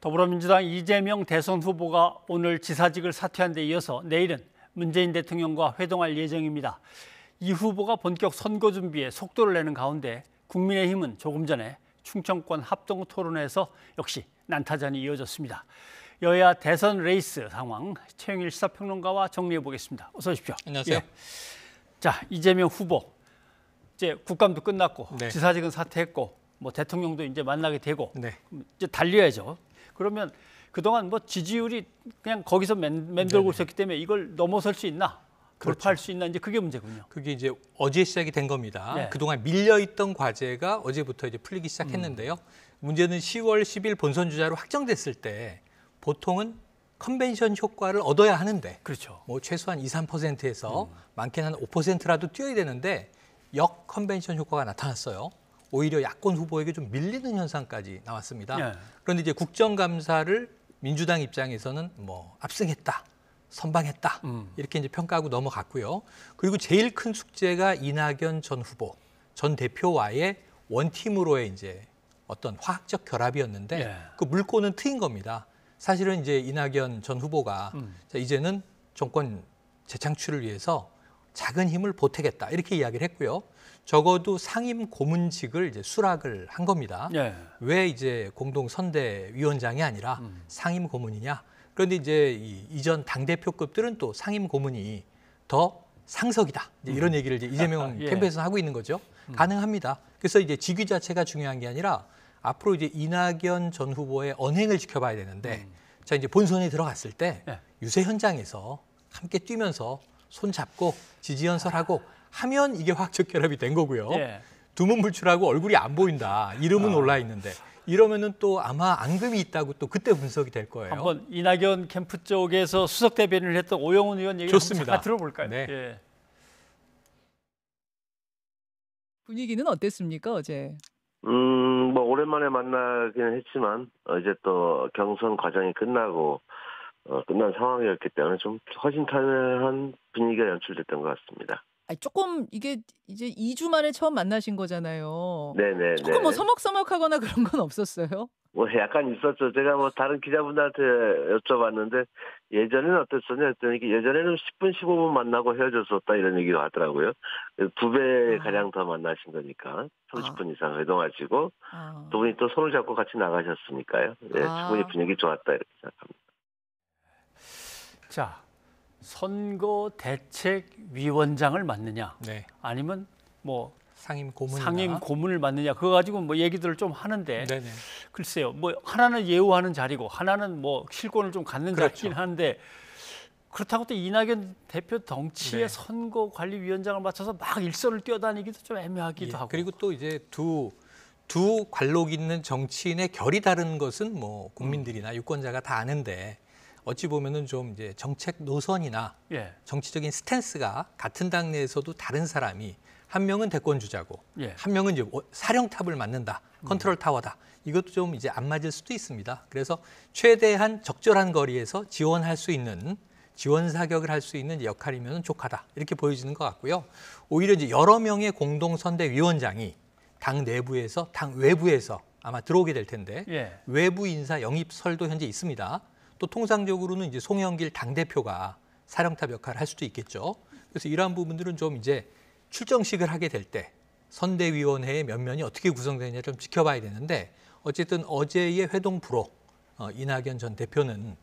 더불어민주당 이재명 대선 후보가 오늘 지사직을 사퇴한 데 이어서 내일은 문재인 대통령과 회동할 예정입니다. 이 후보가 본격 선거 준비에 속도를 내는 가운데 국민의힘은 조금 전에 충청권 합동 토론에서 역시 난타전이 이어졌습니다. 여야 대선 레이스 상황 최영일 시사평론가와 정리해 보겠습니다. 어서 오십시오. 안녕하세요. 예. 자 이재명 후보 이제 국감도 끝났고 네. 지사직은 사퇴했고 뭐 대통령도 이제 만나게 되고 네. 이제 달려야죠. 그러면 그동안 뭐 지지율이 그냥 거기서 맨, 맨돌고 있었기 때문에 이걸 넘어설 수 있나? 그렇죠. 수 있나 이제 그게 문제군요. 그게 이제 어제 시작이 된 겁니다. 네. 그동안 밀려 있던 과제가 어제부터 이제 풀리기 시작했는데요. 음. 문제는 10월 10일 본선 주자로 확정됐을 때 보통은 컨벤션 효과를 얻어야 하는데 그렇죠. 뭐 최소한 2, 3%에서 음. 많게는 한 5%라도 뛰어야 되는데 역 컨벤션 효과가 나타났어요. 오히려 야권 후보에게 좀 밀리는 현상까지 나왔습니다. 네. 그런데 이제 국정감사를 민주당 입장에서는 뭐 압승했다. 선방했다 음. 이렇게 이제 평가하고 넘어갔고요. 그리고 제일 큰 숙제가 이낙연 전 후보, 전 대표와의 원팀으로의 이제 어떤 화학적 결합이었는데 예. 그 물꼬는 트인 겁니다. 사실은 이제 이낙연 전 후보가 음. 자, 이제는 정권 재창출을 위해서 작은 힘을 보태겠다 이렇게 이야기를 했고요. 적어도 상임 고문직을 이제 수락을 한 겁니다. 예. 왜 이제 공동 선대위원장이 아니라 음. 상임 고문이냐? 그런데 이제 이, 이전 당 대표급들은 또 상임 고문이 더 상석이다 이제 이런 음. 얘기를 이제 이재명 예. 캠인에서 하고 있는 거죠. 음. 가능합니다. 그래서 이제 직위 자체가 중요한 게 아니라 앞으로 이제 이낙연 전 후보의 언행을 지켜봐야 되는데 음. 자 이제 본선에 들어갔을 때 예. 유세 현장에서 함께 뛰면서 손잡고 지지연설하고 하면 이게 화학적 결합이 된 거고요. 예. 두문 불출하고 얼굴이 안 보인다. 이름은 어. 올라 있는데 이러면은 또 아마 앙금이 있다고 또 그때 분석이 될 거예요. 한번 이낙연 캠프 쪽에서 수석 대변인을 했던 오영훈 의원 얘기를 다 들어볼까요? 네. 예. 분위기는 어땠습니까 어제? 음, 뭐 오랜만에 만나기는 했지만 어, 제또 경선 과정이 끝나고 어, 끝난 상황이었기 때문에 좀 허심탄회한 분위기가 연출됐던 것 같습니다. 아니, 조금 이게 이제 2주 만에 처음 만나신 거잖아요. 네네. 조금 뭐 서먹서먹하거나 그런 건 없었어요? 뭐 약간 있었죠. 제가 뭐 다른 기자분들한테 여쭤봤는데 예전에는 어땠었냐 했더니 예전에는 10분 15분 만나고 헤어졌었다 이런 얘기가 하더라고요. 두배 아. 가량 더 만나신 거니까 30분 아. 이상 회동하시고 아. 두 분이 또 손을 잡고 같이 나가셨으니까요. 네, 충분히 분위기 좋았다 이렇게 생각합니다. 자, 선거 대책 위원장을 맡느냐, 네. 아니면 뭐 상임 고문 상임 고문을 맡느냐 그거 가지고 뭐 얘기들을 좀 하는데 네네. 네. 글쎄요, 뭐 하나는 예우하는 자리고 하나는 뭐 실권을 좀 갖는 그렇죠. 자리긴 한데 그렇다고 또 이낙연 대표 덩치에 네. 선거관리위원장을 맡아서 막 일선을 뛰어다니기도 좀 애매하기도 예, 하고 그리고 또 이제 두 두 관록 있는 정치인의 결이 다른 것은 뭐 국민들이나 음. 유권자가 다 아는데 어찌 보면은 좀 이제 정책 노선이나 예. 정치적인 스탠스가 같은 당 내에서도 다른 사람이 한 명은 대권 주자고 예. 한 명은 이제 어, 사령탑을 맡는다 음. 컨트롤 타워다 이것도 좀 이제 안 맞을 수도 있습니다. 그래서 최대한 적절한 거리에서 지원할 수 있는 지원 사격을 할 수 있는 역할이면 좋하다 이렇게 보여지는 것 같고요. 오히려 이제 여러 명의 공동 선대위원장이 당 내부에서 당 외부에서 아마 들어오게 될 텐데 예. 외부 인사 영입설도 현재 있습니다. 또 통상적으로는 이제 송영길 당대표가 사령탑 역할을 할 수도 있겠죠. 그래서 이러한 부분들은 좀 이제 출정식을 하게 될 때 선대위원회의 면면이 어떻게 구성되느냐 좀 지켜봐야 되는데 어쨌든 어제의 회동부로 어, 이낙연 전 대표는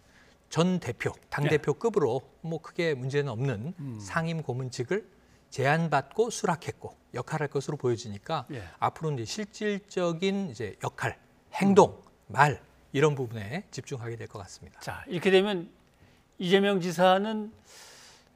전 대표, 당대표급으로 예. 뭐 크게 문제는 없는 음. 상임 고문직을 제안받고 수락했고 역할할 것으로 보여지니까 예. 앞으로 이제 실질적인 이제 역할, 행동, 음. 말 이런 부분에 집중하게 될 것 같습니다. 자 이렇게 되면 이재명 지사는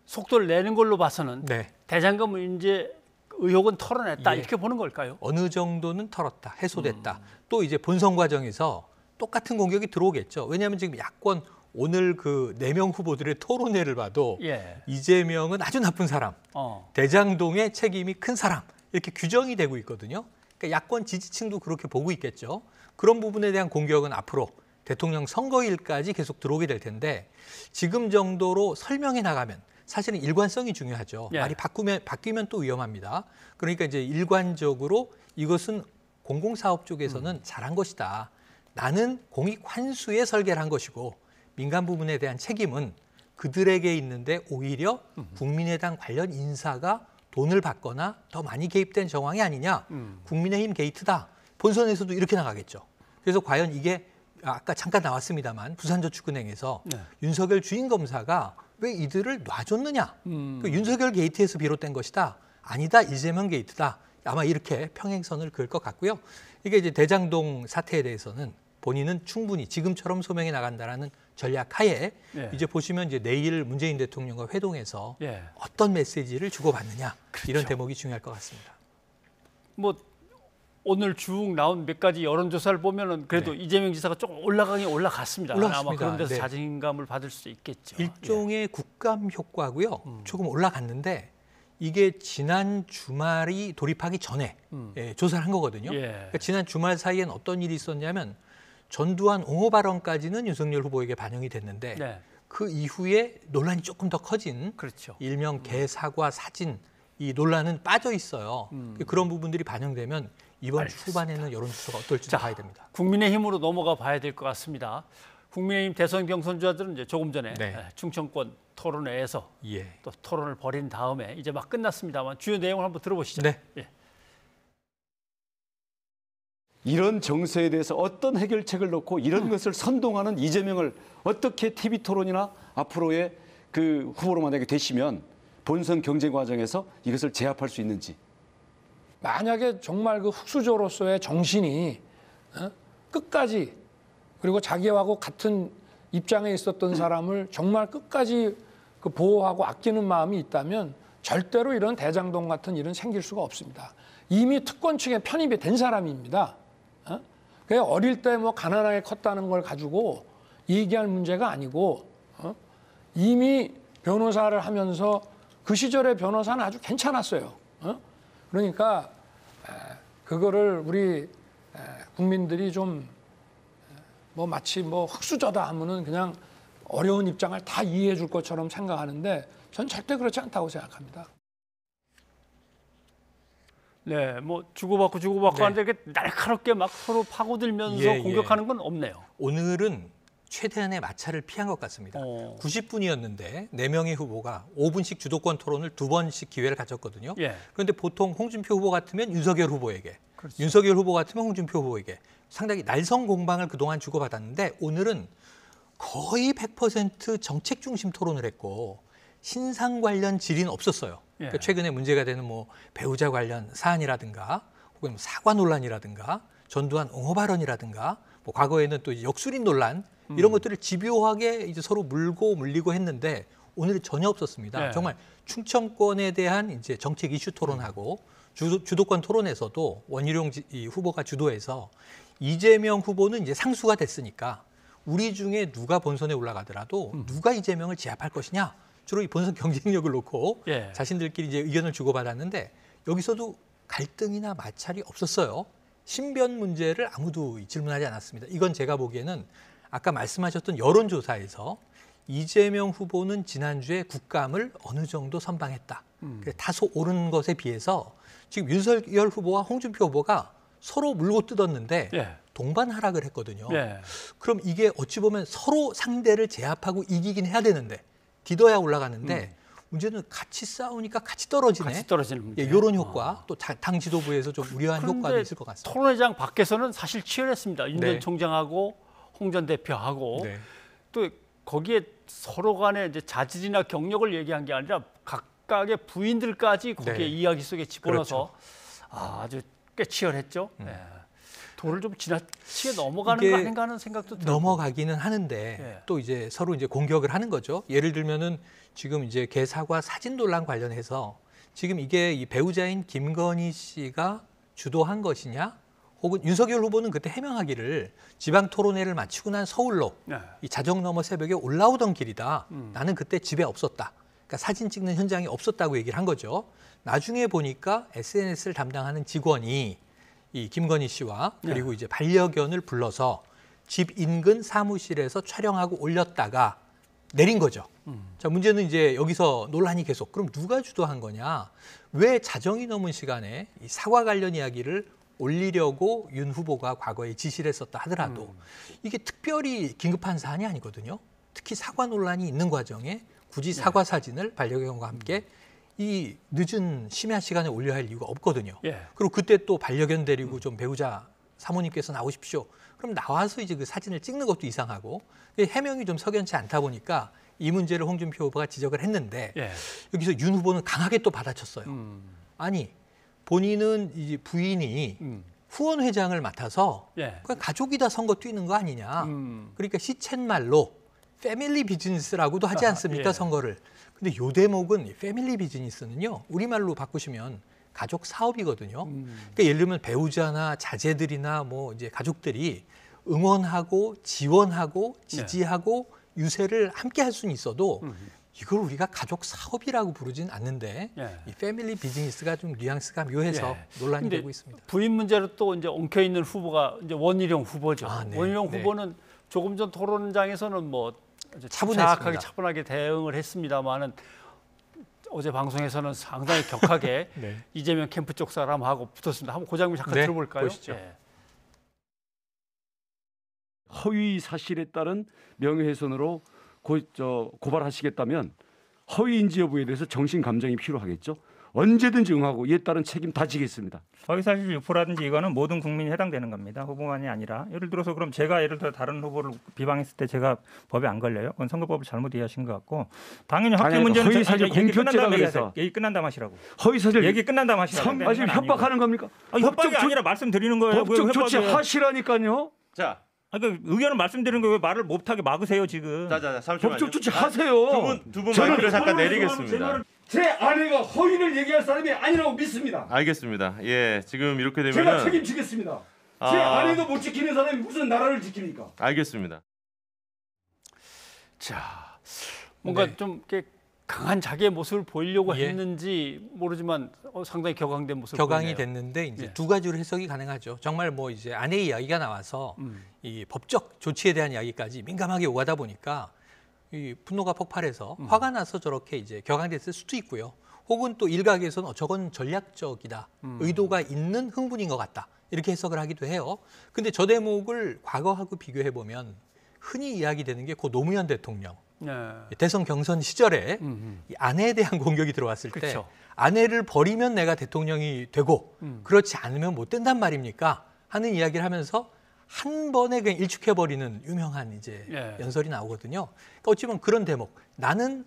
속도를 내는 걸로 봐서는 네. 대장금 문제 의혹은 털어냈다 예. 이렇게 보는 걸까요? 어느 정도는 털었다, 해소됐다. 음. 또 이제 본선 과정에서 똑같은 공격이 들어오겠죠. 왜냐하면 지금 야권 오늘 그4명 후보들의 토론회를 봐도 예. 이재명은 아주 나쁜 사람, 어. 대장동의 책임이 큰 사람 이렇게 규정이 되고 있거든요. 그러니까 야권 지지층도 그렇게 보고 있겠죠. 그런 부분에 대한 공격은 앞으로 대통령 선거일까지 계속 들어오게 될 텐데 지금 정도로 설명해 나가면 사실은 일관성이 중요하죠. 예. 말이 바꾸면 바뀌면 또 위험합니다. 그러니까 이제 일관적으로 이것은 공공사업 쪽에서는 음. 잘한 것이다. 나는 공익 환수에 설계를 한 것이고 민간 부분에 대한 책임은 그들에게 있는데 오히려 국민의당 관련 인사가 돈을 받거나 더 많이 개입된 정황이 아니냐. 음. 국민의힘 게이트다. 본선에서도 이렇게 나가겠죠. 그래서 과연 이게 아까 잠깐 나왔습니다만 부산저축은행에서 네. 윤석열 주인 검사가 왜 이들을 놔줬느냐. 음. 그 윤석열 게이트에서 비롯된 것이다. 아니다. 이재명 게이트다. 아마 이렇게 평행선을 그을 것 같고요. 이게 이제 대장동 사태에 대해서는 본인은 충분히 지금처럼 소명해 나간다라는 전략 하에 예. 이제 보시면 이제 내일 문재인 대통령과 회동해서 예. 어떤 메시지를 주고받느냐 그렇죠. 이런 대목이 중요할 것 같습니다. 뭐 오늘 쭉 나온 몇 가지 여론조사를 보면은 그래도 네. 이재명 지사가 조금 올라가긴 올라갔습니다. 올라갔습니다. 아마 그런 데서 네. 자신감을 받을 수 있겠죠. 일종의 예. 국감 효과고요. 음. 조금 올라갔는데 이게 지난 주말이 돌입하기 전에 음. 예, 조사를 한 거거든요. 예. 그러니까 지난 주말 사이엔 어떤 일이 있었냐면 전두환 옹호 발언까지는 윤석열 후보에게 반영이 됐는데 네. 그 이후에 논란이 조금 더 커진 그렇죠. 일명 개사과 사진 이 논란은 빠져 있어요. 음. 그런 부분들이 반영되면 이번 알겠습니다. 후반에는 여론조사가 어떨지 봐야 됩니다. 국민의힘으로 넘어가 봐야 될 것 같습니다. 국민의힘 대선 경선주자들은 이제 조금 전에 네. 예, 충청권 토론회에서 예. 또 토론을 벌인 다음에 이제 막 끝났습니다만 주요 내용을 한번 들어보시죠. 네. 예. 이런 정서에 대해서 어떤 해결책을 놓고 이런 음. 것을 선동하는 이재명을 어떻게 TV 토론이나 앞으로의 그 후보로 만약에 되시면 본선 경쟁 과정에서 이것을 제압할 수 있는지. 만약에 정말 그 흑수저로서의 정신이 어? 끝까지 그리고 자기하고 같은 입장에 있었던 사람을 정말 끝까지 그 보호하고 아끼는 마음이 있다면 절대로 이런 대장동 같은 일은 생길 수가 없습니다. 이미 특권 층에 편입이 된 사람입니다. 그래 어릴 때 뭐 가난하게 컸다는 걸 가지고 얘기할 문제가 아니고 어? 이미 변호사를 하면서 그 시절의 변호사는 아주 괜찮았어요. 어? 그러니까 그거를 우리 국민들이 좀 뭐 마치 뭐 흙수저다 하면은 그냥 어려운 입장을 다 이해해 줄 것처럼 생각하는데 전 절대 그렇지 않다고 생각합니다. 네, 뭐 주고받고 주고받고 네. 하는데 이렇게 날카롭게 막 서로 파고들면서 예, 예. 공격하는 건 없네요. 오늘은 최대한의 마찰을 피한 것 같습니다. 어. 90분이었는데 네명의 후보가 5분씩 주도권 토론을 두 번씩 기회를 가졌거든요. 예. 그런데 보통 홍준표 후보 같으면 윤석열 후보에게, 그렇죠. 윤석열 후보 같으면 홍준표 후보에게 상당히 날성 공방을 그동안 주고받았는데 오늘은 거의 100% 정책 중심 토론을 했고 신상 관련 질의는 없었어요. 예. 그러니까 최근에 문제가 되는 뭐 배우자 관련 사안이라든가 혹은 뭐 사과 논란이라든가 전두환 옹호 발언이라든가 뭐 과거에는 또 역술인 논란 음. 이런 음. 것들을 집요하게 이제 서로 물고 물리고 했는데 오늘은 전혀 없었습니다. 예. 정말 충청권에 대한 이제 정책 이슈 토론하고 음. 주, 주도권 토론에서도 원희룡 이 후보가 주도해서 이재명 후보는 이제 상수가 됐으니까 우리 중에 누가 본선에 올라가더라도 음. 누가 이재명을 제압할 것이냐 주로 이 본선 경쟁력을 놓고 예. 자신들끼리 이제 의견을 주고받았는데 여기서도 갈등이나 마찰이 없었어요. 신변 문제를 아무도 질문하지 않았습니다. 이건 제가 보기에는 아까 말씀하셨던 여론조사에서 이재명 후보는 지난주에 국감을 어느 정도 선방했다. 음. 다소 오른 것에 비해서 지금 윤석열 후보와 홍준표 후보가 서로 물고 뜯었는데 예. 동반 하락을 했거든요. 예. 그럼 이게 어찌 보면 서로 상대를 제압하고 이기긴 해야 되는데 디뎌야 올라가는데 음. 문제는 같이 싸우니까 같이 떨어지네. 같이 떨어지는 문제. 예, 이런 아. 효과, 아. 또당 지도부에서 좀 우려한 효과도 있을 것 같습니다. 토론회장 밖에서는 사실 치열했습니다. 윤전 네. 총장하고 홍 전 대표하고 네. 또 거기에 서로 간에 이제 자질이나 경력을 얘기한 게 아니라 각각의 부인들까지 거기에 네. 이야기 속에 집어넣어서 그렇죠. 아, 아주 꽤 치열했죠. 음. 네. 도를 좀 지나치게 넘어가는 거 아닌가 하는 생각도 들고. 넘어가기는 하는데 예. 또 이제 서로 이제 공격을 하는 거죠. 예를 들면은 지금 이제 개사과 사진 논란 관련해서 지금 이게 이 배우자인 김건희 씨가 주도한 것이냐 혹은 윤석열 후보는 그때 해명하기를 지방 토론회를 마치고 난 서울로 네. 이 자정 넘어 새벽에 올라오던 길이다. 음. 나는 그때 집에 없었다. 그러니까 사진 찍는 현장이 없었다고 얘기를 한 거죠. 나중에 보니까 SNS를 담당하는 직원이 이 김건희 씨와 네. 그리고 이제 반려견을 불러서 집 인근 사무실에서 촬영하고 올렸다가 내린 거죠. 음. 자, 문제는 이제 여기서 논란이 계속. 그럼 누가 주도한 거냐? 왜 자정이 넘은 시간에 이 사과 관련 이야기를 올리려고 윤 후보가 과거에 지시를 했었다 하더라도 음. 이게 특별히 긴급한 사안이 아니거든요. 특히 사과 논란이 있는 과정에 굳이 네. 사과 네. 사진을 반려견과 함께 음. 이 늦은 심야 시간에 올려야 할 이유가 없거든요. 예. 그리고 그때 또 반려견 데리고 좀 배우자 사모님께서 나오십시오. 그럼 나와서 이제 그 사진을 찍는 것도 이상하고 그 해명이 좀 석연치 않다 보니까 이 문제를 홍준표 후보가 지적을 했는데 예. 여기서 윤 후보는 강하게 또 받아쳤어요. 음. 아니 본인은 이제 부인이 음. 후원 회장을 맡아서 예. 그냥 가족이다 선거 뛰는 거 아니냐. 음. 그러니까 시쳇말로 패밀리 비즈니스라고도 하지 않습니까 아, 예. 선거를. 근데 요 대목은 패밀리 비즈니스는요. 우리말로 바꾸시면 가족 사업이거든요. 음. 그러니까 예를 들면 배우자나 자제들이나 뭐 이제 가족들이 응원하고 지원하고 네. 지지하고 네. 유세를 함께 할 수는 있어도 이걸 우리가 가족 사업이라고 부르진 않는데 예. 이 패밀리 비즈니스가 좀 뉘앙스가 묘해서 예. 논란이 되고 있습니다. 부인 문제로 또 이제 엉켜 있는 후보가 이제 원희룡 후보죠. 아, 네. 원희룡 네. 후보는 조금 전 토론장에서는 뭐 차분하게 차분하게 대응을 했습니다만은 어제 방송에서는 상당히 격하게 네. 이재명 캠프 쪽 사람하고 붙었습니다. 한번 고 장면 잠깐 네, 들어볼까요? 보시죠. 네. 허위 사실에 따른 명예훼손으로 고, 저, 고발하시겠다면 허위인지 여부에 대해서 정신 감정이 필요하겠죠. 언제든지 응하고 이에 따른 책임 다지겠습니다. 저희 사실 유포라든지 이거는 모든 국민이 해당되는 겁니다. 후보만이 아니라 예를 들어서 그럼 제가 예를 들어 다른 후보를 비방했을 때 제가 법에 안 걸려요? 그건 선거법을 잘못 이해하신 것 같고 당연히 학교 문제는 허위 사실 공표죄라 그래서 얘기 끝난 다음 하시라고. 허위 사실 얘기 끝난 다음 하시라고. 아지 협박하는 겁니까? 아니, 협박이 아니라 말씀드리는 거예요. 법적 그 조치 하시라니까요. 자 아, 그 의견을 말씀드리는 거왜 말을 못하게 막으세요 지금? 자자 잠시만요. 법 아, 하세요. 두분두분 마이크를 잠깐 내리겠습니다. 제 아내가 허위를 얘기할 사람이 아니라고 믿습니다. 알겠습니다. 예 지금 이렇게 되면 제가 책임지겠습니다. 제 아. 아내도 못 지키는 사람이 무슨 나라를 지킵니까? 알겠습니다. 자 뭔가 네. 좀 이렇게 강한 자기의 모습을 보이려고 예. 했는지 모르지만 어, 상당히 격앙된 모습 격앙이 보이네요. 됐는데 이제 예. 두 가지로 해석이 가능하죠. 정말 뭐 이제 아내 의 이야기가 나와서 음. 이 법적 조치에 대한 이야기까지 민감하게 오가다 보니까 이 분노가 폭발해서 음. 화가 나서 저렇게 이제 격앙됐을 수도 있고요. 혹은 또 일각에서는 어, 저건 전략적이다. 음. 의도가 있는 흥분인 것 같다. 이렇게 해석을 하기도 해요. 근데 저 대목을 과거하고 비교해 보면 흔히 이야기되는 게 고 노무현 대통령. 예. 대선 경선 시절에 음흠. 이 아내에 대한 공격이 들어왔을 그쵸. 때 아내를 버리면 내가 대통령이 되고 음. 그렇지 않으면 못 된단 말입니까? 하는 이야기를 하면서 한 번에 그냥 일축해 버리는 유명한 이제 예. 연설이 나오거든요. 그러니까 어찌 보면 그런 대목. 나는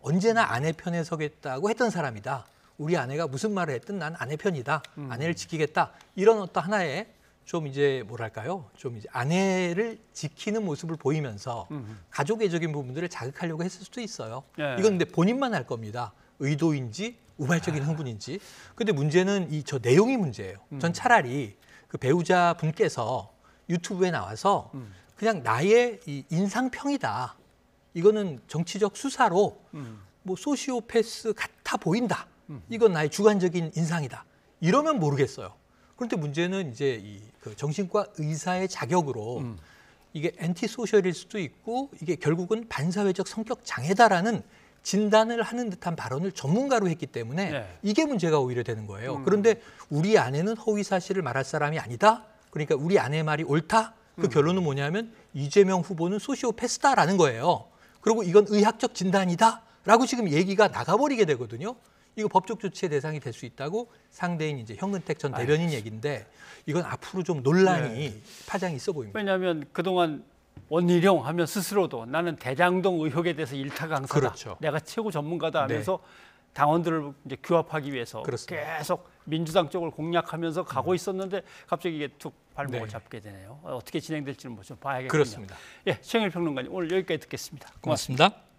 언제나 아내 편에 서겠다고 했던 사람이다. 우리 아내가 무슨 말을 했든 난 아내 편이다. 음. 아내를 지키겠다. 이런 어떤 하나의 좀 이제 뭐랄까요? 좀 이제 아내를 지키는 모습을 보이면서 음흠. 가족애적인 부분들을 자극하려고 했을 수도 있어요. 예. 이건 근데 본인만 할 겁니다. 의도인지 우발적인 아. 흥분인지. 근데 문제는 이 저 내용이 문제예요. 음. 전 차라리 그 배우자 분께서 유튜브에 나와서 음. 그냥 나의 이 인상평이다. 이거는 정치적 수사로 음. 뭐 소시오패스 같아 보인다. 음. 이건 나의 주관적인 인상이다. 이러면 모르겠어요. 그런데 문제는 이제 이그 정신과 의사의 자격으로 음. 이게 엔티소셜일 수도 있고 이게 결국은 반사회적 성격 장애다라는 진단을 하는 듯한 발언을 전문가로 했기 때문에 네. 이게 문제가 오히려 되는 거예요. 음. 그런데 우리 아내는 허위 사실을 말할 사람이 아니다. 그러니까 우리 아내 말이 옳다. 그 음. 결론은 뭐냐면 이재명 후보는 소시오패스다라는 거예요. 그리고 이건 의학적 진단이다라고 지금 얘기가 나가버리게 되거든요. 이거 법적 조치의 대상이 될 수 있다고 상대인 이제 현근택 전 대변인 아유. 얘기인데 이건 앞으로 좀 논란이 네. 파장이 있어 보입니다. 왜냐하면 그동안 원희룡 하면 스스로도 나는 대장동 의혹에 대해서 일타 강사다. 그렇죠. 내가 최고 전문가다 네. 하면서 네. 당원들을 이제 규합하기 위해서 그렇습니다. 계속 민주당 쪽을 공략하면서 가고 음. 있었는데 갑자기 이게 툭 발목을 네. 잡게 되네요. 어, 어떻게 진행될지는 뭐 좀 봐야겠군요. 그렇습니다. 예, 최영일 평론가님 오늘 여기까지 듣겠습니다 고맙습니다. 고맙습니다.